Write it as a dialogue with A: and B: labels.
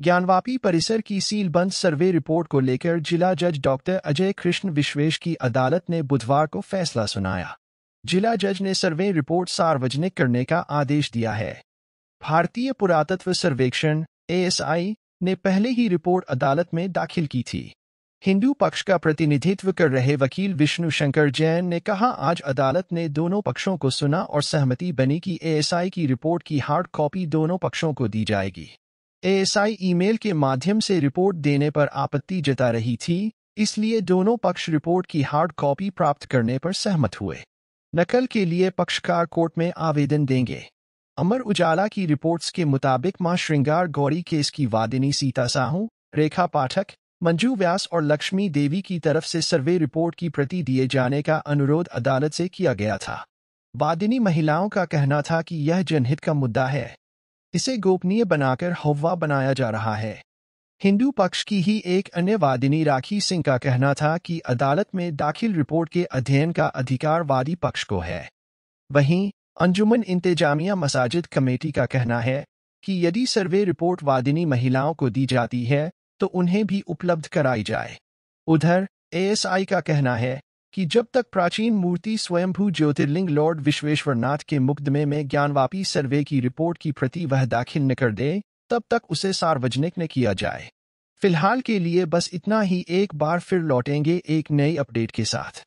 A: ज्ञानवापी परिसर की सीलबंद सर्वे रिपोर्ट को लेकर जिला जज डॉक्टर अजय कृष्ण विश्वेश की अदालत ने बुधवार को फैसला सुनाया जिला जज ने सर्वे रिपोर्ट सार्वजनिक करने का आदेश दिया है भारतीय पुरातत्व सर्वेक्षण एएसआई ने पहले ही रिपोर्ट अदालत में दाखिल की थी हिंदू पक्ष का प्रतिनिधित्व कर रहे वकील विष्णु शंकर जैन ने कहा आज अदालत ने दोनों पक्षों को सुना और सहमति बनी कि एएसआई की रिपोर्ट की हार्ड कॉपी दोनों पक्षों को दी जाएगी एएसआई ईमेल के माध्यम से रिपोर्ट देने पर आपत्ति जता रही थी इसलिए दोनों पक्ष रिपोर्ट की हार्ड कॉपी प्राप्त करने पर सहमत हुए नकल के लिए पक्षकार कोर्ट में आवेदन देंगे अमर उजाला की रिपोर्ट्स के मुताबिक मां श्रृंगार गौरी केस की वादिनी सीता साहू रेखा पाठक मंजू व्यास और लक्ष्मी देवी की तरफ से सर्वे रिपोर्ट की प्रति दिए जाने का अनुरोध अदालत से किया गया था वादिनी महिलाओं का कहना था कि यह जनहित का मुद्दा है इसे गोपनीय बनाकर हवा बनाया जा रहा है हिंदू पक्ष की ही एक अन्य वादिनी राखी सिंह का कहना था कि अदालत में दाखिल रिपोर्ट के अध्ययन का अधिकार वादी पक्ष को है वहीं अंजुमन इंतजामिया मसाजिद कमेटी का कहना है कि यदि सर्वे रिपोर्ट वादिनी महिलाओं को दी जाती है तो उन्हें भी उपलब्ध कराई जाए उधर एएसआई का कहना है कि जब तक प्राचीन मूर्ति स्वयंभू ज्योतिर्लिंग लॉर्ड विश्वेश्वरनाथ के मुकदमे में ज्ञानवापी सर्वे की रिपोर्ट की प्रति वह दाखिल न कर दे तब तक उसे सार्वजनिक न किया जाए फिलहाल के लिए बस इतना ही एक बार फिर लौटेंगे एक नई अपडेट के साथ